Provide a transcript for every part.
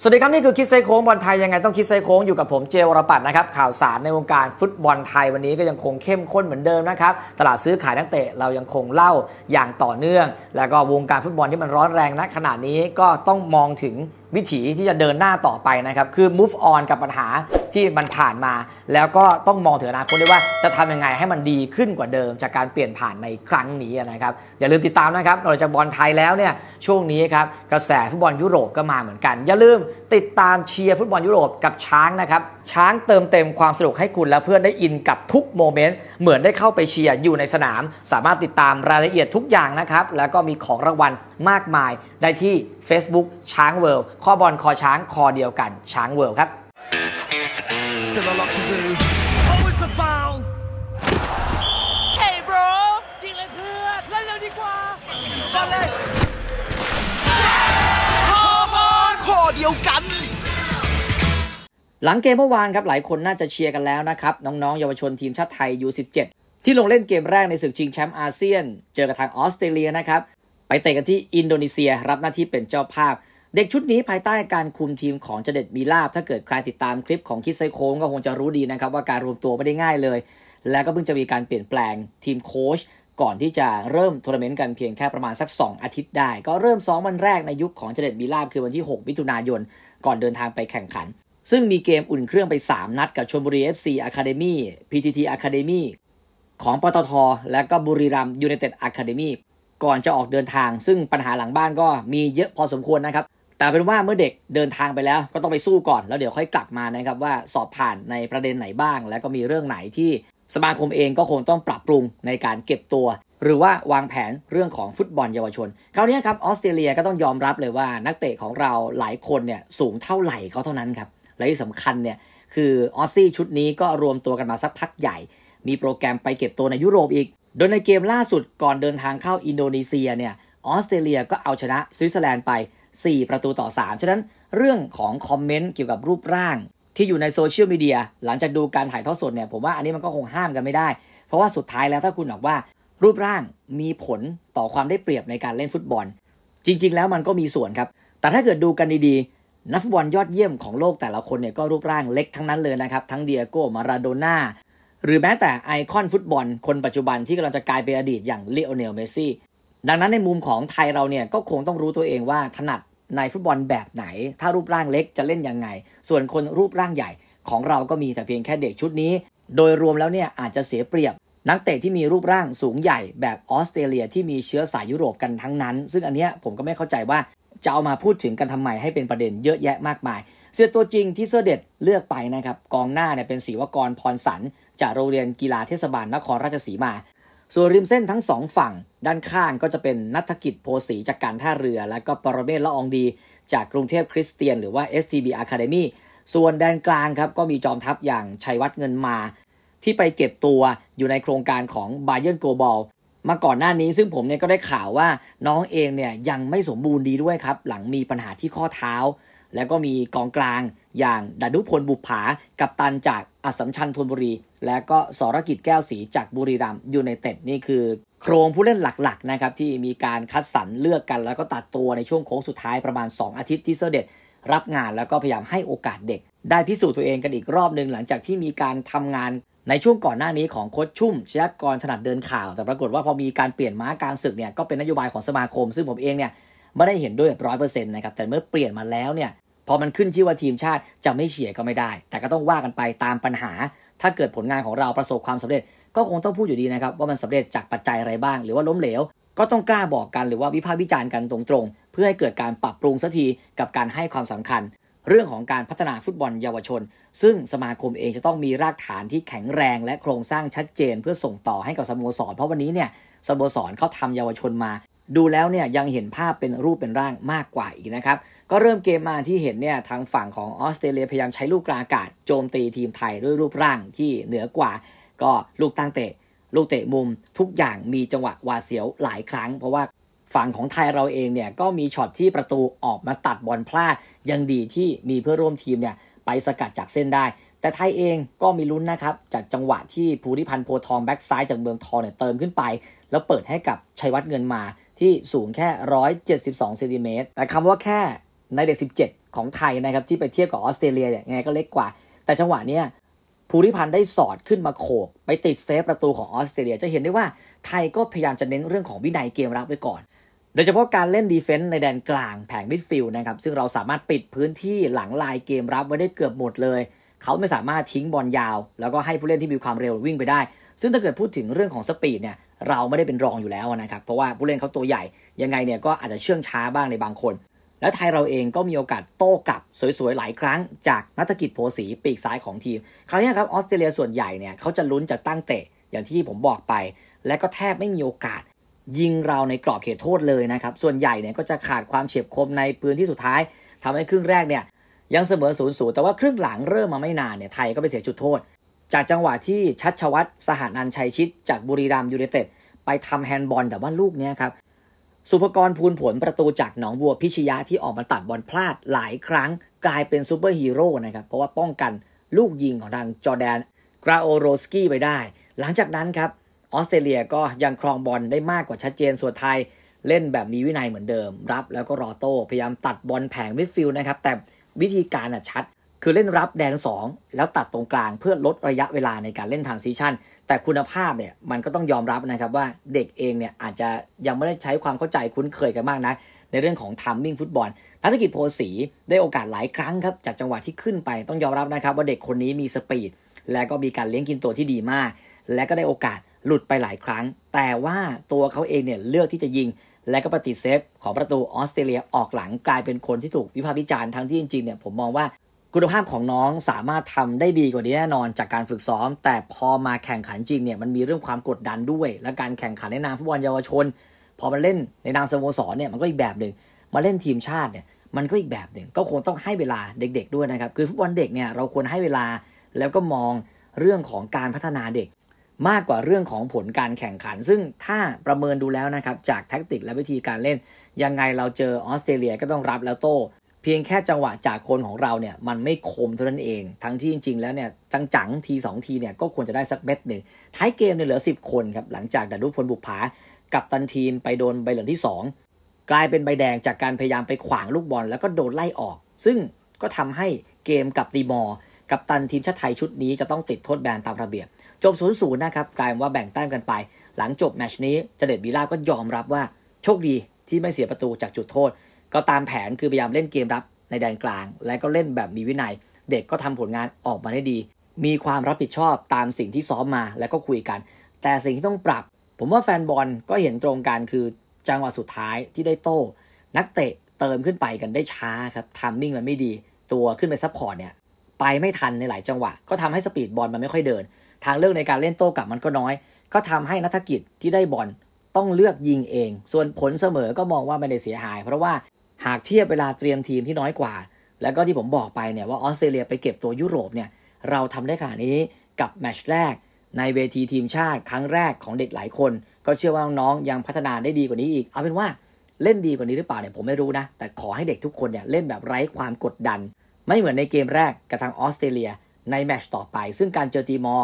สวัสดีครับ นี่คือคิดไซโค้งบอลไทยยังไงต้องคิดไซโค้ง อยู่กับผมเจวรปัตนะครับ ข่าวสารในวงการฟุตบอลไทย วันนี้ก็ยังคงเข้มข้นเหมือนเดิมนะครับตลาดซื้อขายนักเตะเรายังคงเล่าอย่างต่อเนื่อง แล้วก็วงการฟุตบอลที่มันร้อนแรงนะขนาดนี้ก็ต้องมองถึงวิถีที่จะเดินหน้าต่อไปนะครับ คือ move on กับปัญหาที่มันผ่านมา แล้วก็ต้องมองถึงอนาคตด้วยว่าจะทำยังไงให้มันดีขึ้นกว่าเดิม จากการเปลี่ยนผ่านในครั้งนี้นะครับ อย่าลืมติดตามนะครับนอกจากบอลไทยแล้วเนี่ยช่วงนี้ครับกระแสฟุตบอลยุโรปก็มาเหมือนกัน อย่าลืมติดตามเชียร์ฟุตบอลยุโรปกับช้างนะครับช้างเติมเต็มความสนุกให้คุณและเพื่อนได้อินกับทุกโมเมนต์เหมือนได้เข้าไปเชียร์อยู่ในสนาม สามารถติดตามรายละเอียดทุกอย่างนะครับแล้วก็มีของรางวัลมากมายได้ที่ Facebook ช้างเวิลด์ข้อบอลคอช้างคอเดียวกันช้างเวิลด์ครับ s u bro. ิงเลยเพื่อลวดีกว่าบอลเลยออเดียวกันหลังเกมเมื่อวานครับหลายคนน่าจะเชียร์กันแล้วนะครับ น้องๆ เยาวชนทีมชาติไทย U17 ที่ลงเล่นเกมแรกในศึกชิงแชมป์อาเซียน เจอกับทางออสเตรเลียนะครับไปเตะกันที่อินโดนีเซียรับหน้าที่เป็นเจ้าภาพ เด็กชุดนี้ภายใต้การคุมทีมของเจเด็ดมีลาบ ถ้าเกิดใครติดตามคลิปของคิดไซโค้งก็คงจะรู้ดีนะครับ ว่าการรวมตัวไม่ได้ง่ายเลย และก็เพิ่งจะมีการเปลี่ยนแปลงทีมโค้ชก่อนที่จะเริ่มทัวร์นาเมนต์กันเพียงแค่ประมาณสัก 2 อาทิตย์ได้ ก็เริ่มซ้อมวันแรกในยุคของเจเด็ดมีลาบคือวันที่ 6 มิถุนายน ก่อนเดินทางไปแข่งขัน ซึ่งมีเกมอุ่นเครื่องไป 3นัดกับชลบุรี FC Academy PTT Academy ของปตทและก็บุรีรัมยูเนเต็ดอะคาเดมี่ก่อนจะออกเดินทางซึ่งปัญหาหลังบ้านก็มีเยอะพอสมควรนะครับ แต่เป็นว่าเมื่อเด็กเดินทางไปแล้วก็ต้องไปสู้ก่อนแล้วเดี๋ยวค่อยกลับมานะครับว่าสอบผ่านในประเด็นไหนบ้างแล้วก็มีเรื่องไหนที่สมาคมเองก็คงต้องปรับปรุงในการเก็บตัว หรือว่าวางแผนเรื่องของฟุตบอลเยาวชนคราวนี้ครับออสเตรเลียก็ต้องยอมรับเลยว่า นักเตะของเราหลายคนเนี่ยสูงเท่าไหร่เขาเท่านั้นครับและที่สำคัญเนี่ยคือออสซี่ชุดนี้ก็รวมตัวกันมาสักพักใหญ่ มีโปรแกรมไปเก็บตัวในยุโรปอีกโดยในเกมล่าสุดก่อนเดินทางเข้าอินโดนีเซียเนี่ยออสเตรเลียก็เอาชนะสวิตเซอร์แลนด์ไป 4 ประตูต่อ 3 ฉะนั้นเรื่องของคอมเมนต์เกี่ยวกับรูปร่างที่อยู่ในโซเชียลมีเดียหลังจากดูการถ่ายทอดสดเนี่ยผมว่าอันนี้มันก็คงห้ามกันไม่ได้ เพราะว่าสุดท้ายแล้วถ้าคุณบอกว่า รูปร่างมีผลต่อความได้เปรียบในการเล่นฟุตบอล จริง ๆ แล้วมันก็มีส่วนครับแต่ถ้าเกิดดูกันดีๆ นักฟุตบอลยอดเยี่ยมของโลกแต่ละคนเนี่ยก็รูปร่างเล็กทั้งนั้นเลยนะครับทั้งเดียโก้มาราโดน่าหรือแม้แต่ไอคอนฟุตบอล คนปัจจุบันที่กำลังจะกลายเป็นอดีตอย่างเลโอเนลเมซี่ดังนั้นในมุมของไทยเราเนี่ยก็คงต้องรู้ตัวเองว่าถนัดในฟุตบอลแบบไหน ถ้ารูปร่างเล็กจะเล่นยังไง ส่วนคนรูปร่างใหญ่ของเราก็มีแต่เพียงแค่เด็กชุดนี้ โดยรวมแล้วเนี่ยอาจจะเสียเปรียบ นักเตะที่มีรูปร่างสูงใหญ่แบบออสเตรเลียที่มีเชื้อสายยุโรปกันทั้งนั้น ซึ่งอันนี้ผมก็ไม่เข้าใจว่าจะเอามาพูดถึงกันทำไมให้เป็นประเด็นเยอะแยะมากมายเสื้อตัวจริงที่เสื้อเด็ดเลือกไปนะครับกองหน้าเนี่ยเป็นศิวกรพรสันจากโรงเรียนกีฬาเทศบาลนครราชสีมา ส่วนริมเส้นทั้งสองฝั่งด้านข้างก็จะเป็นนัฐกิจโพสีจากการท่าเรือ และก็ปรเมศละอองดี จากกรุงเทพคริสเตียน หรือว่า STB Academy ส่วนแดนกลางครับ ก็มีจอมทัพอย่างชัยวัฒน์เงินมา ที่ไปเก็บตัวอยู่ในโครงการของบาเยนโกบอลมาก่อนหน้านี้ซึ่งผมเนี่ยก็ได้ข่าวว่า น้องเองเนี่ยยังไม่สมบูรณ์ดีด้วยครับ หลังมีปัญหาที่ข้อเท้า แล้วก็มีกองกลางอย่างดานุพลบุภากับตันจากอสัมชัญธนบุรี และก็สรกิจแก้วสีจากบุรีรัมยูไนเต็ดนี่คือโครงผู้เล่นหลัก ๆ นะครับ ที่มีการคัดสรรเลือกกัน แล้วก็ตัดตัวในช่วงโค้งสุดท้ายประมาณ 2 อาทิตย์ที่เซเด็ดรับงานแล้วก็พยายามให้โอกาสเด็ก ได้พิสูจน์ตัวเองกันอีกรอบหนึ่งหลังจากที่มีการทำงานในช่วงก่อนหน้านี้ของโค้ชชุ่มชยกรถนัดเดินข่าว แต่ปรากฏว่าพอมีการเปลี่ยนม้าการศึกเนี่ยก็เป็นนโยบายของสมาคม ซึ่งผมเองเนี่ยไม่ได้เห็นด้วยร้อยเปอร์เซ็นต์นะครับแต่เมื่อเปลี่ยนมาแล้วเนี่ยพอมันขึ้นชื่อว่าทีมชาติจะไม่เฉียก็ไม่ได้ แต่ก็ต้องว่ากันไปตามปัญหา ถ้าเกิดผลงานของเราประสบความสำเร็จ ก็คงต้องพูดอยู่ดีนะครับ ว่ามันสำเร็จจากปัจจัยอะไรบ้าง หรือว่าล้มเหลว ก็ต้องกล้าบอกกันหรือว่าวิพากษ์วิจารณ์กันตรงๆ เพื่อให้เกิดการปรับปรุงสักทีกับการให้ความสำคัญ เรื่องของการพัฒนาฟุตบอลเยาวชน ซึ่งสมาคมเองจะต้องมีรากฐานที่แข็งแรงและโครงสร้างชัดเจน เพื่อส่งต่อให้กับสโมสร เพราะวันนี้เนี่ยสโมสรเขาทำเยาวชนมา ดูแล้วเนี่ยยังเห็นภาพเป็นรูปเป็นร่างมากกว่าอีกนะครับก็เริ่มเกมมาที่เห็นเนี่ยทางฝั่งของออสเตรเลียพยายามใช้ลูกกลางอากาศโจมตีทีมไทยด้วยรูปร่างที่เหนือกว่า ก็ลูกตั้งเตะลูกเตะมุมทุกอย่างมีจังหวะวาเสียวหลายครั้ง เพราะว่าฝั่งของไทยเราเองเนี่ยก็มีช็อตที่ประตูออกมาตัดบอลพลาดยังดีที่มีเพื่อร่วมทีมเนี่ยไปสกัดจากเส้นได้ แต่ไทยเองก็มีลุ้นนะครับจากจังหวะที่ภูริพันธ์โพทองแบ็กซ้ายจากเมืองทองเนี่ยเติมขึ้นไปแล้วเปิดให้กับชัยวัฒน์เงินมาที่สูงแค่172เซนติเมตรแต่คำว่าแค่ในเด็ก 17 ของไทยนะครับ ที่ไปเทียบกับออสเตรเลียอย่างไงก็เล็กกว่า แต่จังหวะเนี้ยภูริพันธ์ได้สอดขึ้นมาโขก ไปติดเซฟประตูของออสเตรเลีย จะเห็นได้ว่าไทยก็พยายามจะเน้นเรื่องของวินัยเกมรับไว้ก่อน โดยเฉพาะการเล่นดีเฟนซ์ในแดนกลางแผงมิดฟิลด์นะครับ ซึ่งเราสามารถปิดพื้นที่หลังลายเกมรับไว้ได้เกือบหมดเลย เขาไม่สามารถทิ้งบอลยาว แล้วก็ให้ผู้เล่นที่มีความเร็ววิ่งไปได้ ซึ่งถ้าเกิดพูดถึงเรื่องของสปีดเนี่ยเราไม่ได้เป็นรองอยู่แล้วนะครับเพราะว่าผู้เล่นเขาตัวใหญ่ยังไงเนี่ยก็อาจจะเชื่องช้าบ้างในบางคนและไทยเราเองก็มีโอกาสโต้กลับสวยๆ หลายครั้งจากนักกิจโผสีปีกซ้ายของทีมคราวนี้ครับออสเตรเลียส่วนใหญ่เนี่ยเขาจะลุ้นจะตั้งเตะ อย่างที่ผมบอกไป และก็แทบไม่มีโอกาสยิงเราในกรอบเขตโทษเลยนะครับ ส่วนใหญ่เนี่ยก็จะขาดความเฉียบคมในพื้นที่สุดท้าย ทำให้ครึ่งแรกเนี่ยยังเสมอศูนย์ศูนย์แต่ว่าครึ่งหลังเริ่มมาไม่นานเนี่ยไทยก็ไปเสียจุดโทษ จากจังหวะที่ชัดชวัตสหานันชัยชิดจากบุรีรัมยูเนเต็ดไปทำแฮนด์บอลแต่ว่าลูกเนี้ยครับสุภกรภูนผลประตูจากหนองบัวพิชยะที่ออกมาตัดบอลพลาดหลายครั้งกลายเป็นซูเปอร์ฮีโร่นะครับเพราะว่าป้องกันลูกยิงของทางจอแดนกราโอโรสกี้ไปได้ หลังจากนั้นครับออสเตรเลียก็ยังครองบอลได้มากกว่าชัดเจนส่วนไทย เล่นแบบมีวินัยเหมือนเดิม รับแล้วก็รอโต้พยายามตัดบอลแผงมิดฟิลด์นะครับแต่วิธีการ่ะชัดคือเล่นรับแดน 2 แล้วตัดตรงกลางเพื่อลดระยะเวลาในการเล่นทางซีชั่น แต่คุณภาพเนี่ยมันก็ต้องยอมรับนะครับว่าเด็กเองเนี่ยอาจจะยังไม่ได้ใช้ความเข้าใจคุ้นเคยกันมากนะ ในเรื่องของทัมมิ่งฟุตบอลนักธกิจโพสีได้โอกาสหลายครั้งครับ จากจังหวะที่ขึ้นไปต้องยอมรับนะครับว่าเด็กคนนี้มีสปีดและก็มีการเลี้ยงกินตัวที่ดีมาก และก็ได้โอกาสหลุดไปหลายครั้ง แต่ว่าตัวเขาเองเนี่ยเลือกที่จะยิง และก็ปฏิเสธของประตูออสเตรเลีย ออกหลังกลายเป็นคนที่ถูกวิพากษ์วิจารณ์ทั้งที่จริงๆเนี่ยผมมองว่าคุณภาพของน้องสามารถทำได้ดีกว่านี้แน่นอน จากการฝึกซ้อม แต่พอมาแข่งขันจริงเนี่ยมันมีเรื่องความกดดันด้วย และการแข่งขันในนามฟุตบอลเยาวชน พอมาเล่นในนามสโมสรเนี่ยมันก็อีกแบบหนึ่งมาเล่นทีมชาติเนี่ยมันก็อีกแบบหนึ่งก็คงต้องให้เวลาเด็กๆ ด้วยนะครับคือฟุตบอลเด็กเนี่ยเราควรให้เวลาแล้วก็มองเรื่องของการพัฒนาเด็ก มากกว่าเรื่องของผลการแข่งขัน ซึ่งถ้าประเมินดูแล้วนะครับ จากแท็กติกและวิธีการเล่น ยังไงเราเจอออสเตรเลียก็ต้องรับแล้วโตพียงแค่จังหวะ จากคนของเราเนี่ยมันไม่คมเท่านั้นเอง ทั้งที่จริง ๆ แล้วเนี่ยจังๆทีงทีเนี่ยก็ควรจะได้สักเม็ดหนึ่ง ท้ายเกมเนี่ยเหลือ 10 คนครับ หลังจากดัดรูปพลบุกผากับตันทีนไปโดนใบเหลืองที่ 2 กลายเป็นใบแดงจากการพยายามไปขวางลูกบอลแล้วก็โดนไล่ออก ซึ่งก็ทำให้เกมกับตีมอร์กับตันทีมชาติไทยชุดนี้จะต้องติดโทษแบนตามระเบียบ จบ0ูนย์นะครับกลายว่าแบ่งแต้มกันไป หลังจบแมชนี้เจเดตบีลาก็ยอมรับว่าโชคดีที่ไม่เสียประตูจากจุดโทษก็ตามแผนคือพยายามเล่นเกมรับในแดนกลาง และก็เล่นแบบมีวินัย เด็กก็ทำผลงานออกมาได้ดี มีความรับผิดชอบตามสิ่งที่ซ้อมมาแล้วก็คุยกัน แต่สิ่งที่ต้องปรับ ผมว่าแฟนบอลก็เห็นตรงกันคือจังหวะสุดท้ายที่ได้โต้ นักเตะเติมขึ้นไปกันได้ช้าครับทัมมิ่งมันไม่ดี ตัวขึ้นไปซับพอร์ตเนี่ยไปไม่ทันในหลายจังหวะก็ทำให้สปีดบอลมันไม่ค่อยเดิน ทางเลือกในการเล่นโต้กลับมันก็น้อย ก็ทำให้นักธกิจที่ได้บอลต้องเลือกยิงเอง ส่วนผลเสมอก็มองว่าไม่ได้เสียหาย เพราะว่าหากเทียบเวลาเตรียมทีมที่น้อยกว่า แล้วก็ที่ผมบอกไปเนี่ยว่าออสเตรเลียไปเก็บตัวยุโรปเนี่ย เราทำได้ขนาดนี้กับแมชแรกในเวทีทีมชาติครั้งแรกของเด็กหลายคน ก็เชื่อว่าน้องยังพัฒนาได้ดีกว่านี้อีกเอาเป็นว่าเล่นดีกว่านี้หรือเปล่าเนี่ยผมไม่รู้นะ แต่ขอให้เด็กทุกคนเนี่ย เล่นแบบไร้ความกดดัน ไม่เหมือนในเกมแรกกับทางออสเตรเลียในแมชต่อไป ซึ่งการเจอตีมอ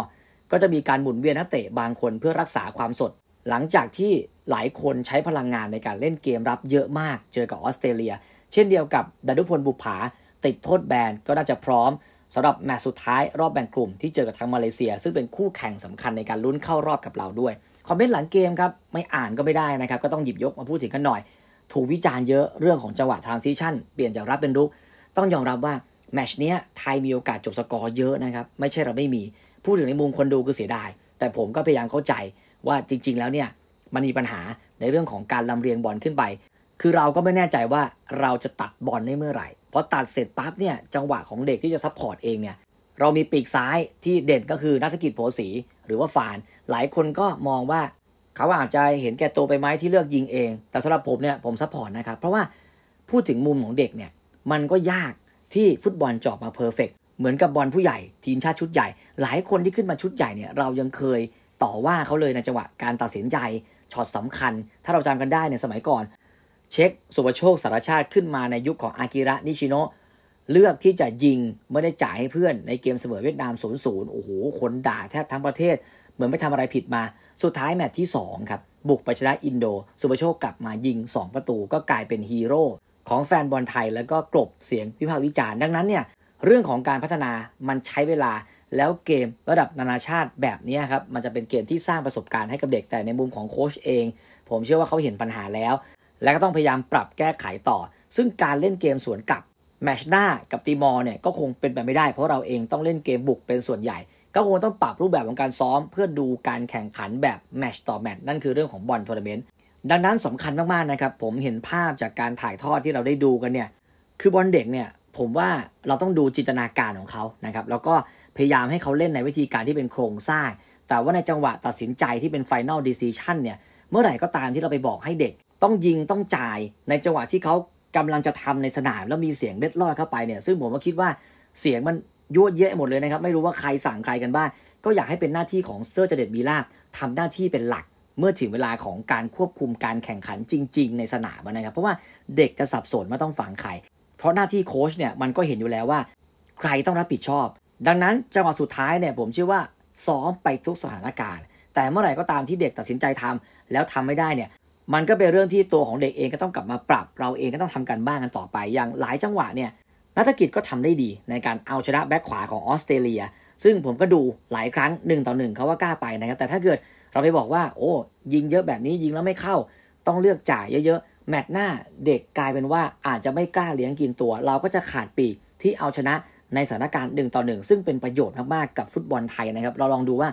ก็จะมีการหมุนเวียนนักเตะบางคนเพื่อรักษาความสด หลังจากที่หลายคนใช้พลังงานในการเล่นเกมรับเยอะมาก เจอกับออสเตรเลีย เช่นเดียวกับดานุพลบุภาติดโทษแบนก็น่าจะพร้อมสำหรับแมตช์สุดท้ายรอบแบ่งกลุ่มที่เจอกับทางมาเลเซีย ซึ่งเป็นคู่แข่งสำคัญในการลุ้นเข้ารอบกับเราด้วย คอมเมนต์หลังเกมครับ ไม่อ่านก็ไม่ได้นะครับ ก็ต้องหยิบยกมาพูดถึงกันหน่อย ถูกวิจารณ์เยอะเรื่องของจังหวะทรานซิชันเปลี่ยนจากรับเป็นรุกต้องยอมรับว่าแมชเนี้ยไทยมีโอกาสจบสกอร์เยอะนะครับไม่ใช่เราไม่มีพูดถึงในมุมคนดูคือเสียดายแต่ผมก็พยายามเข้าใจว่าจริง ๆแล้วเนี่ยมันมีปัญหาในเรื่องของการลำเรียงบอลขึ้นไป คือเราก็ไม่แน่ใจว่าเราจะตัดบอลได้เมื่อไหร่พอตัดเสร็จปั๊บเนี่ยจังหวะของเด็กที่จะซัพพอร์ตเองเนี่ย เรามีปีกซ้ายที่เด่นก็คือนักธกิจโผสีหรือว่าฟาน หลายคนก็มองว่าเขาอาจจะเห็นแก่ตัวไปไหมที่เลือกยิงเอง แต่สำหรับผมเนี่ยผมซัพพอร์ตนะครับ เพราะว่าพูดถึงมุมของเด็กเนี่ยมันก็ยากที่ฟุตบอลจอบมาเพอร์เฟกเหมือนกับบอลผู้ใหญ่ ทีมชาติชุดใหญ่ หลายคนที่ขึ้นมาชุดใหญ่เนี่ยเรายังเคยต่อว่าเขาเลยในจังหวะการตัดสินใจช็อตสำคัญ ถ้าเราจำกันได้ในสมัยก่อน เช็ค สุปโชคสารชาติขึ้นมาในยุคขของอากิระนิชิโนะเลือกที่จะยิงไม่ได้จ่ายให้เพื่อนในเกมเสมอเวียดนาม0-0โอ้โห คนด่าแทบทั้งประเทศ เหมือนไม่ทำอะไรผิดมา สุดท้ายแมตช์ที่ 2 ครับ บุกไปชนะอินโด สุปโชคกลับมายิง 2 ประตู ก็กลายเป็นฮีโร่ของแฟนบอลไทยแล้วก็กลบเสียงวิพากษ์วิจารณ์ดังนั้นเนี่ยเรื่องของการพัฒนา มันใช้เวลาแล้วเกมระดับนานาชาติแบบนี้ครับ มันจะเป็นเกมที่สร้างประสบการณ์ให้กับเด็กแต่ในมุมของโค้ชเองผมเชื่อว่าเขาเห็นปัญหาแล้ว และก็ต้องพยายามปรับแก้ไขต่อ ซึ่งการเล่นเกมสวนกลับแมชหน้ากับตีมอลเนี่ย ก็คงเป็นไปไม่ได้เพราะเราเองต้องเล่นเกมบุกเป็นส่วนใหญ่ ก็คงต้องปรับรูปแบบของการซ้อม เพื่อดูการแข่งขันแบบแมชต่อแมชนั่นคือเรื่องของบอลทัวร์นาเมนต์ดังนั้นสำคัญมากๆนะครับผมเห็นภาพจากการถ่ายทอดที่เราได้ดูกันเนี่ยคือบอลเด็กเนี่ยผมว่าเราต้องดูจินตนาการของเขานะครับ แล้วก็พยายามให้เขาเล่นในวิธีการที่เป็นโครงสร้าง แต่ว่าในจังหวะตัดสินใจที่เป็น Final Decision เนี่ยเมื่อไหร่ก็ตามที่เราไปบอกให้เด็กต้องยิงต้องจ่ายในจังหวะที่เขากำลังจะทำในสนามแล้วมีเสียงเล็ดลอดเข้าไปเนี่ยซึ่งผมก็คิดว่าเสียงมันยั่วเยะหมดเลยนะครับ ไม่รู้ว่าใครสั่งใครกันบ้างก็อยากให้เป็นหน้าที่ของเซอร์เจเดตบีลาทำหน้าที่เป็นหลัก เมื่อถึงเวลาของการควบคุมการแข่งขันจริง ๆ ในสนามนะครับเพราะว่าเด็กจะสับสนไม่ต้องฟังใครราะหน้าที่โค้ชเนี่ยมันก็เห็นอยู่แล้วว่า ใครต้องรับผิดชอบ ดังนั้นจังหวะสุดท้ายเนี่ยผมเชื่อว่าซ้อมไปทุกสถานการณ์ แต่เมื่อไหร่ก็ตามที่เด็กตัดสินใจทำแล้วทำไม่ได้เนี่ยมันก็เป็นเรื่องที่ตัวของเด็กเองก็ต้องกลับมาปรับ เราเองก็ต้องทำกันบ้างกันต่อไป อย่างหลายจังหวะเนี่ยนักธกิจก็ทำได้ดีในการเอาชนะแบ็คขวาของออสเตรเลีย ซึ่งผมก็ดูหลายครั้งหนึ่งต่อหนึ่งเขาว่ากล้าไปนะครับแต่ถ้าเกิดเราไปบอกว่าโอ้ยิงเยอะแบบนี้ยิงแล้วไม่เข้า ต้องเลือกจ่ายเยอะแมตช์หน้าเด็กกลายเป็นว่าอาจจะไม่กล้าเลี้ยงกินตัว เราก็จะขาดปีกที่เอาชนะในสถานการณ์หนึ่งต่อหนึ่งซึ่งเป็นประโยชน์มาก ๆ กับฟุตบอลไทยนะครับเราลองดูว่า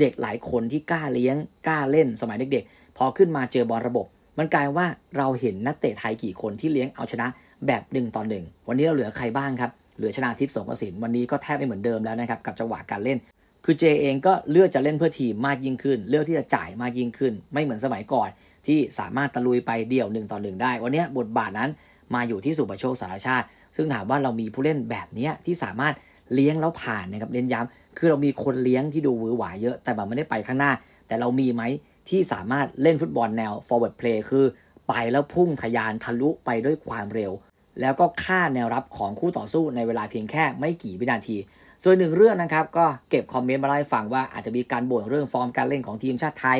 เด็กหลายคนที่กล้าเลี้ยงกล้าเล่นสมัยเด็ก ๆ พอขึ้นมาเจอบอลระบบ มันกลายว่าเราเห็นนักเตะไทยกี่คนที่เลี้ยงเอาชนะแบบหนึ่งต่อหนึ่งวันนี้เราเหลือใครบ้างครับเหลือชนะทิพย์สงกระสินวันนี้ก็แทบไม่เหมือนเดิมแล้วนะครับกับจังหวะการเล่นคือเจเองก็เลือกจะเล่นเพื่อทีมมากยิ่งขึ้น เลือกที่จะจ่ายมากยิ่งขึ้น ไม่เหมือนสมัยก่อน ที่สามารถตะลุยไปเดี่ยวหนึ่งต่อหนึ่งได้วันนี้บทบาทนั้น มาอยู่ที่สุประโชคสารชาติซึ่งถามว่าเรามีผู้เล่นแบบนี้ที่สามารถเลี้ยงแล้วผ่านนะครับเน้นย้ำคือเรามีคนเลี้ยงที่ดูวือหวาเยอะ แต่แบบไม่ได้ไปข้างหน้า แต่เรามีไหมที่สามารถเล่นฟุตบอลแนว forward play คือ ไปแล้วพุ่งทะยานทะลุไปด้วยความเร็ว แล้วก็ฆ่าแนวรับของคู่ต่อสู้ในเวลาเพียงแค่ไม่กี่วินาทีส่วนหนึ่งเรื่องนะครับ ก็เก็บคอมเมนต์มาเล่าให้ฟังว่าอาจจะมีการบ่นเรื่องฟอร์มการเล่นของทีมชาติไทย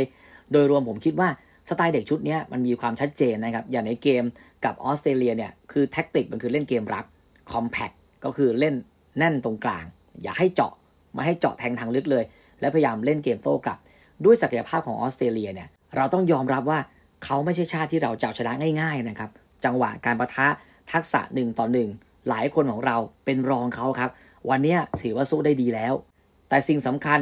โดยรวมผมคิดว่าสไตล์เด็กชุดนี้มันมีความชัดเจนนะครับ อย่างในเกมกับออสเตรเลียเนี่ยคือแท็กติกมันคือเล่นเกมรับคอมแพคก็คือเล่นแน่นตรงกลาง อย่าให้เจาะไม่ให้เจาะแทงทางลึกเลย และพยายามเล่นเกมโต้กลับ ด้วยศักยภาพของออสเตรเลียเนี่ยเราต้องยอมรับว่าเขาไม่ใช่ชาติที่เราจะชนะง่ายๆนะครับจังหวะการประทะทักษะ1ต่อ1 หลายคนของเราเป็นรองเขาครับวันนี้ถือว่าสู้ได้ดีแล้ว แต่สิ่งสำคัญ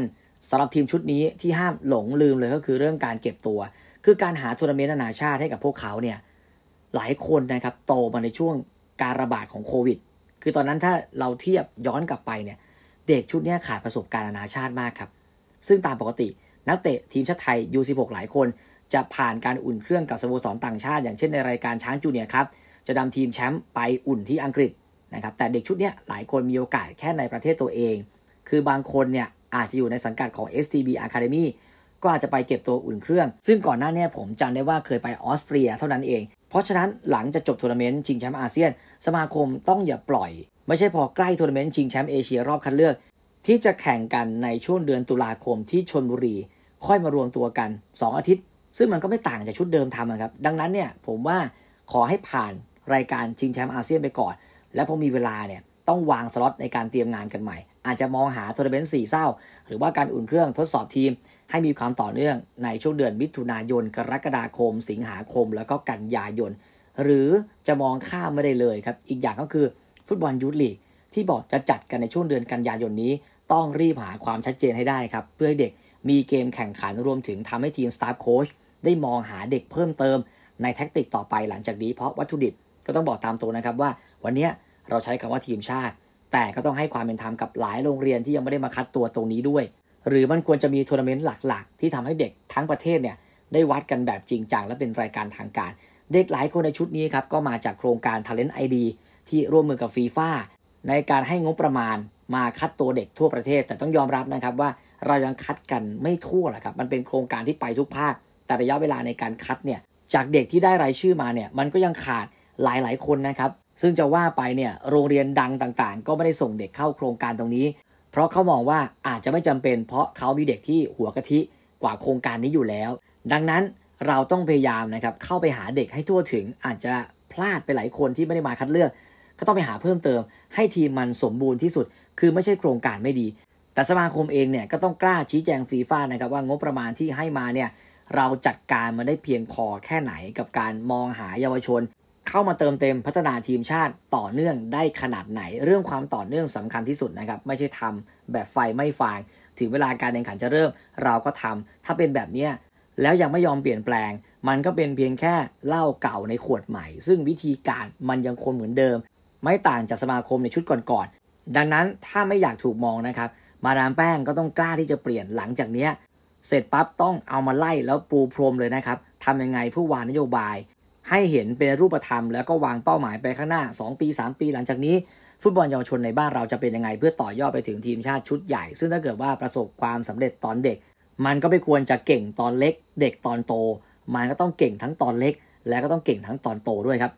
สำหรับทีมชุดนี้ที่ห้ามหลงลืมเลยก็คือเรื่องการเก็บตัว คือการหาทัวร์นาเมนต์นานาชาติให้กับพวกเขาเนี่ยหลายคนนะครับโตมาในช่วงการระบาดของโควิด คือตอนนั้นถ้าเราเทียบย้อนกลับไปเนี่ยเด็กชุดนี้ขาดประสบการณ์นานาชาติมากครับ ซึ่งตามปกติ นักเตะทีมชาติไทย U16 หลายคน จะผ่านการอุ่นเครื่องกับสโมสรต่างชาติอย่างเช่นในรายการช้างจูเนียครับจะนำทีมแชมป์ไปอุ่นที่อังกฤษนะครับแต่เด็กชุดนี้หลายคนมีโอกาสแค่ในประเทศตัวเอง คือบางคนเนี่ยอาจจะอยู่ในสังกัดของ STB Academy ก็อาจจะไปเก็บตัวอุ่นเครื่อง ซึ่งก่อนหน้านี้ผมจำได้ว่าเคยไปออสเตรียเท่านั้นเอง เพราะฉะนั้นหลังจะจบทัวร์นาเมนต์ชิงแชมป์อาเซียน สมาคมต้องอย่าปล่อย ไม่ใช่พอใกล้ทัวร์นาเมนต์ชิงแชมป์เอเชียรอบคัดเลือก ที่จะแข่งกันในช่วงเดือนตุลาคมที่ชนบุรี ค่อยมารวมตัวกัน 2 อาทิตย์ ซึ่งมันก็ไม่ต่างจากชุดเดิมทำครับ ดังนั้นเนี่ยผมว่าขอให้ผ่านรายการชิงแชมป์อาเซียนไปก่อนและพอมีเวลาเนี่ยต้องวางสล็อตในการเตรียมงานกันใหม่ อาจจะมองหาทัวร์นาเมนต์สี่เศร้า หรือว่าการอุ่นเครื่องทดสอบทีม ให้มีความต่อเนื่อง ในช่วงเดือนมิถุนายน กรกฎาคม สิงหาคมแล้วก็กันยายน หรือจะมองข้ามไม่ได้เลยครับอีกอย่างก็คือฟุตบอลยูทลีกที่บอกจะจัดกันในช่วงเดือนกันยายนนี้ต้องรีบหาความชัดเจนให้ได้ครับ เพื่อให้เด็กมีเกมแข่งขันรวมถึงทำให้ทีมสตาฟโค้ชได้มองหาเด็กเพิ่มเติม ในแท็กติกต่อไปหลังจากนี้เพราะวัตถุดิบก็ต้องบอกตามตัวนะครับว่า วันนี้เราใช้คำว่าทีมชาติ แต่ก็ต้องให้ความเป็นธรรมกับหลายโรงเรียนที่ยังไม่ได้มาคัดตัวตรงนี้ด้วย หรือมันควรจะมีทัวร์นาเมนต์หลักๆ ที่ทำให้เด็กทั้งประเทศเนี่ยได้วัดกันแบบจริงจังและเป็นรายการทางการ เด็กหลายคนในชุดนี้ครับ ก็มาจากโครงการ Talent ID ที่ร่วมมือกับฟีฟ่าในการให้งบประมาณ มาคัดตัวเด็กทั่วประเทศ แต่ต้องยอมรับนะครับว่าเรายังคัดกันไม่ทั่วแหละครับ มันเป็นโครงการที่ไปทุกภาค แต่ระยะเวลาในการคัดเนี่ยจากเด็กที่ได้รายชื่อมาเนี่ยมันก็ยังขาดหลาย ๆคนนะครับ ซึ่งจะว่าไปเนี่ยโรงเรียนดังต่างๆ ก็ไม่ได้ส่งเด็กเข้าโครงการตรงนี้ เพราะเขามองว่าอาจจะไม่จำเป็น เพราะเขามีเด็กที่หัวกะทิกว่าโครงการนี้อยู่แล้ว ดังนั้นเราต้องพยายามนะครับเข้าไปหาเด็กให้ทั่วถึง อาจจะพลาดไปหลายคนที่ไม่ได้มาคัดเลือก ก็ต้องไปหาเพิ่มเติม ให้ทีมมันสมบูรณ์ที่สุด คือไม่ใช่โครงการไม่ดี แต่สมาคมเองเนี่ยก็ต้องกล้าชี้แจงฟีฟ่านะครับว่างบประมาณที่ให้มาเนี่ยเราจัดการมาได้เพียงพอแค่ไหนกับการมองหาเยาวชนเข้ามาเติมเต็มพัฒนาทีมชาติต่อเนื่องได้ขนาดไหน เรื่องความต่อเนื่องสำคัญที่สุดนะครับ ไม่ใช่ทำแบบไฟไม่ฟางถึงเวลาการแข่งขันจะเริ่มเราก็ทำ ถ้าเป็นแบบเนี้ยแล้วยังไม่ยอมเปลี่ยนแปลง มันก็เป็นเพียงแค่เล่าเก่าในขวดใหม่ ซึ่งวิธีการมันยังคงเหมือนเดิม ไม่ต่างจากสมาคมในชุดก่อนๆดังนั้นถ้าไม่อยากถูกมองนะครับมาดามแป้งก็ต้องกล้าที่จะเปลี่ยนหลังจากเนี้ยเสร็จปั๊บต้องเอามาไล่แล้วปูพรมเลยนะครับทำยังไงผู้วางนโยบายให้เห็นเป็นรูปธรรมแล้วก็วางเป้าหมายไปข้างหน้า 2ปี3 ปี หลังจากนี้ ฟุตบอลเยาวชนในบ้านเราจะเป็นยังไง เพื่อต่อยอดไปถึงทีมชาติชุดใหญ่ ซึ่งถ้าเกิดว่าประสบความสำเร็จตอนเด็ก มันก็ไม่ควรจะเก่งตอนเล็กเด็กตอนโต มันก็ต้องเก่งทั้งตอนเล็ก และก็ต้องเก่งทั้งตอนโตด้วยครับ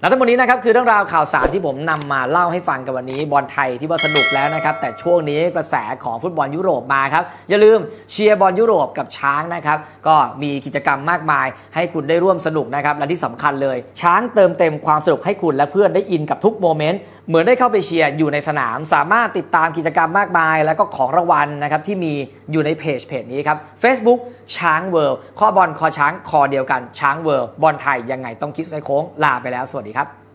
และทั้งหมดนี้นะครับ คือเรื่องราวข่าวสารที่ผมนำมาเล่าให้ฟังกันวันนี้บอลไทยที่ว่าสนุกแล้วนะครับ แต่ช่วงนี้กระแสของฟุตบอลยุโรปมาครับอย่าลืมเชียร์บอลยุโรปกับช้างนะครับก็มีกิจกรรมมากมาย ให้คุณได้ร่วมสนุกนะครับ และที่สำคัญเลยช้างเติมเต็มความสนุกให้คุณและเพื่อนได้อินกับทุกโมเมนต์เหมือนได้เข้าไปเชียร์อยู่ในสนาม สามารถติดตามกิจกรรมมากมาย แล้วก็ของรางวัลนะครับที่มีอยู่ในเพจเพจนี้ครับ Facebook ช้างเวิลด์ข้อบอลคอช้างคอเดียวกันช้างเวิลด์บอลไทยยังไงต้องคิดในโค้งลาไปแล้วสวัสดีดีครับ